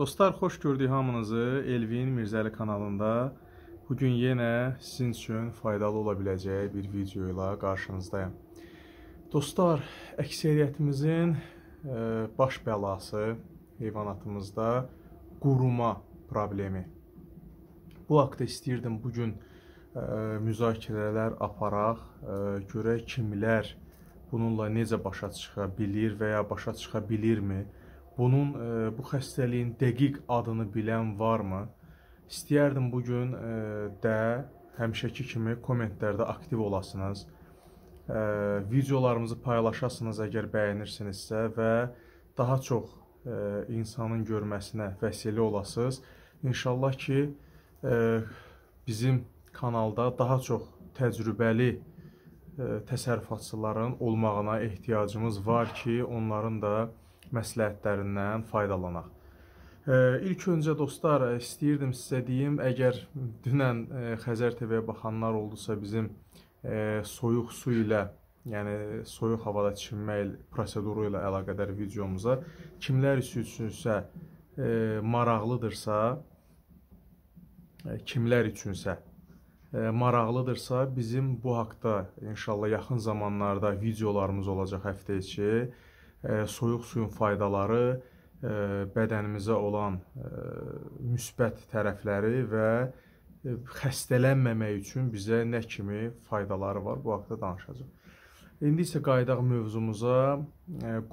Dostlar, xoş gördük hamınızı Elvin Mirzəli kanalında. Bugün yenə sizin üçün faydalı ola biləcək bir video ilə qarşınızdayım. Dostlar, əksəriyyətimizin e, baş bəlası heyvanatımızda quruma problemi. Bu haqda istəyirdim bugün e, müzakirələr aparaq, e, görək kimlər bununla necə başa çıxa bilir və ya başa çıxa bilirmi? Bunun e, bu xəstəliyin dəqiq adını bilən varmı? İstəyərdim bu gün e, də həmişəki kimi kommentlərdə aktiv olasınız. E, videolarımızı paylaşasınız əgər bəyənirsinizsə və daha çox insanın görməsinə vəsilə olasınız. İnşallah ki, bizim kanalda daha çox təcrübəli təsərrüfatçıların olmağına ehtiyacımız var ki, onların da məsləhətlərindən faydalanaq. E, ilk öncə dostlar, istəyirdim sizə deyim, əgər dünən e, Xəzər TV-yə baxanlar oldusa bizim e, soyuq su ilə, yəni soyuq havada çimmək proseduru ilə əlaqədar videomuza kimlər üçünsə e, maraqlıdırsa, e, kimlər üçünsə e, maraqlıdırsa, bizim bu haqqda inşallah yaxın zamanlarda videolarımız olacaq həftə içi. E, soyuq suyun faydaları, e, bədənimizə olan e, müsbət tərəfləri və xəstələnməmək üçün bizə nə kimi faydaları var, bu haqda danışacağıq. İndi isə qayıdaq mövzumuza,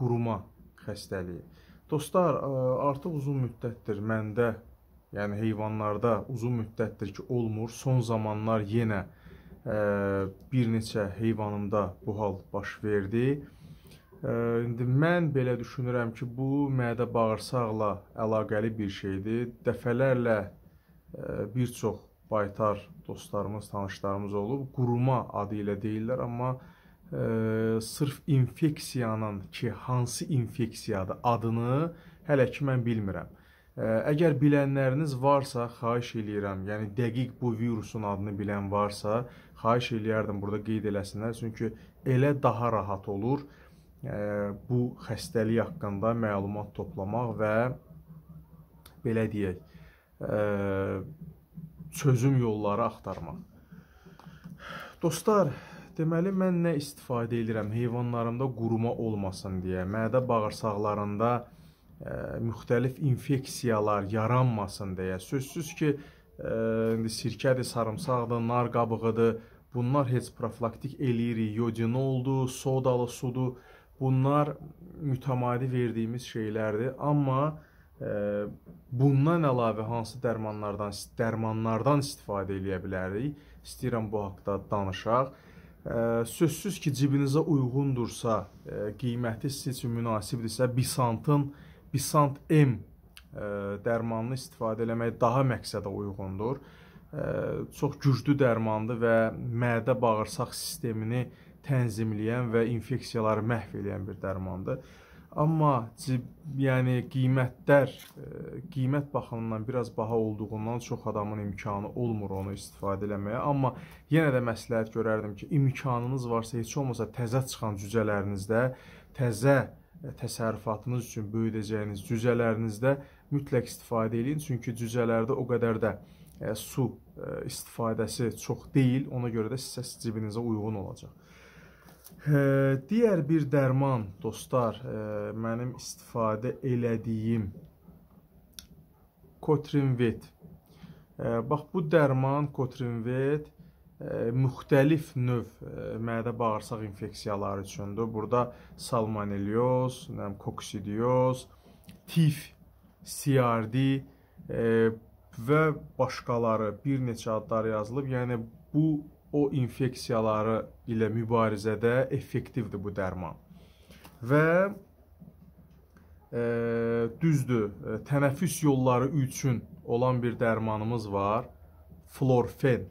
quruma xəstəliyi. Dostlar, artıq uzun müddətdir məndə, yəni heyvanlarda uzun müddətdir ki, olmur. Son zamanlar yenə bir neçə heyvanımda bu hal baş verdi. İndi mən belə düşünürəm ki, bu mədə-bağırsaqla əlaqəli bir şeydir. Dəfələrlə bir çox baytar dostlarımız, tanışlarımız olub, quruma adı ilə deyirlər, amma ə, sırf infeksiyanın ki, hansı infeksiyadır adını hələ ki mən bilmirəm. Ə, əgər bilənləriniz varsa, xahiş eləyirəm, yəni dəqiq bu virusun adını bilən varsa, xahiş eləyərdim burada qeyd eləsinlər, çünki elə daha rahat olur bu xəstəlik haqqında məlumat toplamaq və belə deyək, e, çözüm yolları axtarmaq. Dostlar, deməli mən nə istifadə edirəm? Heyvanlarımda quruma olmasın deyə, mədə bağırsaqlarında ə, e, müxtəlif infeksiyalar yaranmasın deyə. Sözsüz ki, e, indi sirkədir, sarımsaqdır, nar qabığıdır. Bunlar heç profilaktik eləyirik. Yodinoldu, sodalı sudur. Bunlar mütəmadi verdiyimiz şeylərdir, amma e, bundan əlavə hansı dərmanlardan dərmanlardan istifadə edə bilərik? İstəyirəm bu haqqda danışaq. E, sözsüz ki, cibinizə uyğundursa, e, qiyməti siz üçün münasibdirsə, Bisantın Bisant M e, dərmanını istifadə eləmək daha məqsədə uyğundur. E, çox güclü dərmandır və mədə bağırsaq sistemini tənzimləyən və infeksiyaları məhv edən bir dərmandır. Amma yəni qiymətlər e, qiymət baxımından biraz baha olduğundan çox adamın imkanı olmur onu istifadə eləməyə. Amma yenə də məsləhət görərdim ki, imkanınız varsa heç olmasa təzə çıxan cücələrinizdə, təzə e, təsərrüfatınız üçün böyüdəcəyiniz cücələrinizdə mütləq istifadə eləyin. Çünki cücələrdə o qədər də e, su istifadəsi çox deyil. Ona görə də sizə cibinizə uyğun olacaq. Hə, digər bir dərman dostlar, e, mənim istifadə elədiyim Kotrinvet. E, bax bu dərman Kotrinvet e, müxtəlif növ mədə bağırsaq infeksiyaları üçündür. Burada salmonelyoz, koksidioz, tif, CRD və başqaları bir neçə adlar yazılıb. Yəni bu o infeksiyaları ilə mübarizədə effektivdir bu dərman. Və e, düzdür, e, tənəffüs yolları üçün olan bir dərmanımız var, florfen.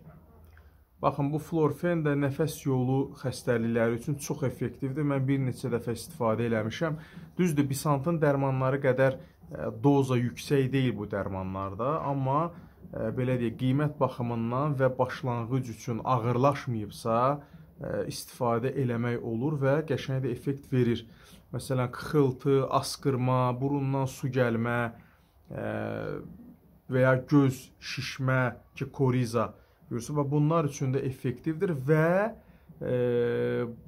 Baxın, bu florfen də nəfəs yolu xəstəlikləri üçün çox effektivdir. Mən bir neçə dəfə istifadə eləmişəm. Düzdür, Bisantın dərmanları qədər e, doza yüksək deyil bu dərmanlarda, amma e, belə deyək, qiymət baxımından və başlanğıc üçün ağırlaşmayıbsa, e, istifadə eləmək olur və qəşəng də effekt verir. Məsələn, xıltı, asqırma, burundan su gəlmə e, və ya göz şişmə ki, koriza görürsüz. Bunlar üçün də effektivdir və e,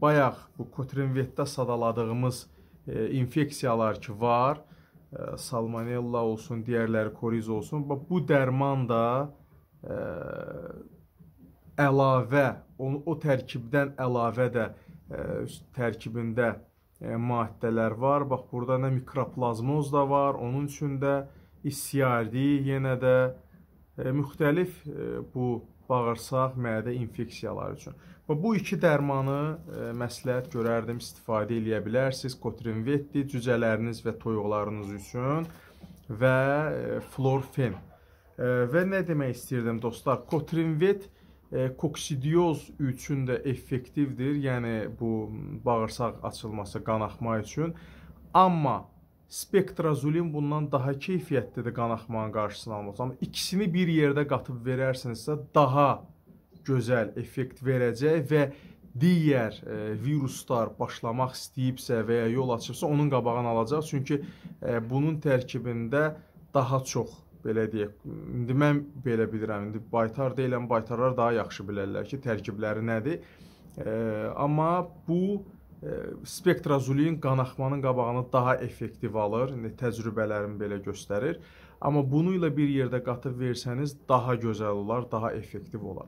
bayaq bu kotrinvetdə sadaladığımız infeksiyalar ki var, salmonella olsun, digərləri koriz olsun. Bu dərman da ə, e, əlavə, onu o tərkibdən əlavə də ə, e, tərkibində ə, e, maddələr var. Bax burada nə mikroplazmoz da var, onun üçün də istiardi yenə də ə, müxtəlif ə, bu bağırsaq, mədə infeksiyaları üçün. Və bu iki dərmanı ə, e, məsləhət görərdim istifadə edə bilərsiniz. Kotrinvetti cücələriniz və toyuqlarınız üçün və ə, e, florfen. Ə, e, və nə demək istəyirdim dostlar? Kotrinvet koksidioz üçün də effektivdir. Yəni bu bağırsaq açılması, qanaxma üçün. Amma spektrazulin bundan daha keyfiyyətlidir qan axmanın qarşısını almaq üçün. İkisini bir yerdə qatıb verərsinizsə daha gözəl effekt verəcək və digər e, viruslar başlamaq istəyibsə və ya yol açıbsa onun qabağını alacaq. Çünki e, bunun tərkibində daha çox belə deyək, indi mən belə bilirəm, indi baytar deyiləm, baytarlar daha yaxşı bilərlər ki, tərkibləri nədir. E, amma bu e, spektrozulin qanaxmanın qabağını daha effektiv alır. İndi yəni təcrübələrim belə göstərir. Amma bunu ilə bir yerdə qatıb versəniz daha gözəl olar, daha effektiv olar.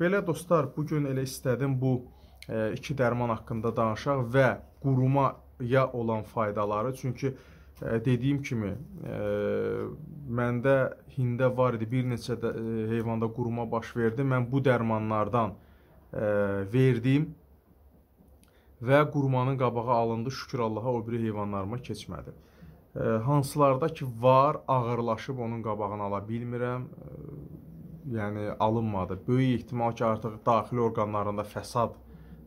Belə dostlar, bu gün elə istədim bu e, iki dərman haqqında danışaq və qurumaya olan faydaları. Çünki e, dediyim kimi, e, məndə hində var idi bir neçə də, heyvanda quruma baş verdi. Mən bu dərmanlardan verdiyim və qurmanın qabağı alındı. Şükür Allaha o biri heyvanlarıma keçmədi. E, hansılarda ki var, ağırlaşıb onun qabağını ala bilmirəm. E, yəni alınmadı. Böyük ehtimal ki artıq daxili orqanlarında fəsad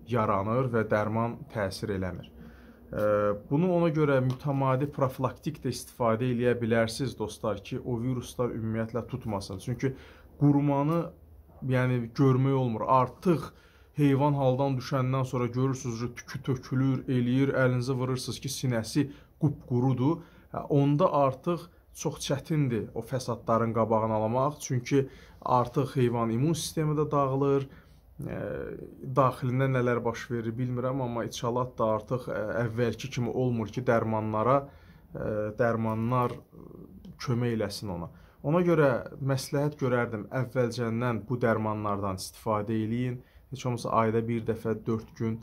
yaranır və dərman təsir eləmir. E, bunu ona görə mütəmadi profilaktik də istifadə eləyə bilərsiniz dostlar ki, o viruslar ümumiyyətlə tutmasın. Çünki qurmanı yəni görmək olmur. Artıq e, heyvan haldan düşəndən sonra görürsünüz ki, tükü tökülür, eləyir, əlinizi vurursunuz ki, sinəsi qupqurudur. Hə, onda artıq çox çətindir o fəsadların qabağını almaq, çünki artıq heyvan immun sistemi də dağılır. Ə, hə, daxilində nələr baş verir bilmirəm, amma içalat da artıq ə, hə, əvvəlki kimi olmur ki, dərmanlara ə, dərmanlar kömək eləsin ona. Ona görə məsləhət görərdim əvvəlcəndən bu dərmanlardan istifadə eləyin heç olmasa ayda bir dəfə 4 gün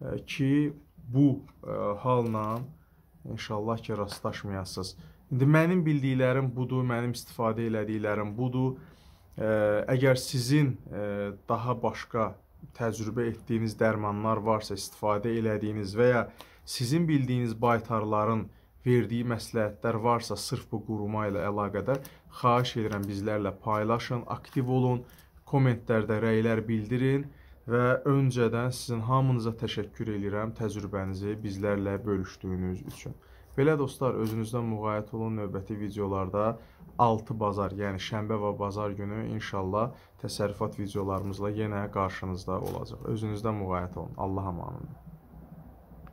e, ki, bu e, halla inşallah ki, rastlaşmayasınız. İndi mənim bildiklərim budur, mənim istifadə elədiklərim budur. E, əgər sizin daha başqa təcrübə etdiyiniz dərmanlar varsa, istifadə elədiyiniz və ya sizin bildiyiniz baytarların verdiyi məsləhətlər varsa, sırf bu quruma ilə əlaqədar xahiş edirəm bizlərlə paylaşın, aktiv olun, kommentlərdə rəylər bildirin və öncədən sizin hamınıza təşəkkür edirəm təcrübənizi bizlərlə bölüşdüyünüz üçün. Belə dostlar, özünüzdən müğayət olun növbəti videolarda 6 bazar, yəni şənbə və bazar günü inşallah təsərrüfat videolarımızla yenə qarşınızda olacaq. Özünüzdən müğayət olun. Allah amanın.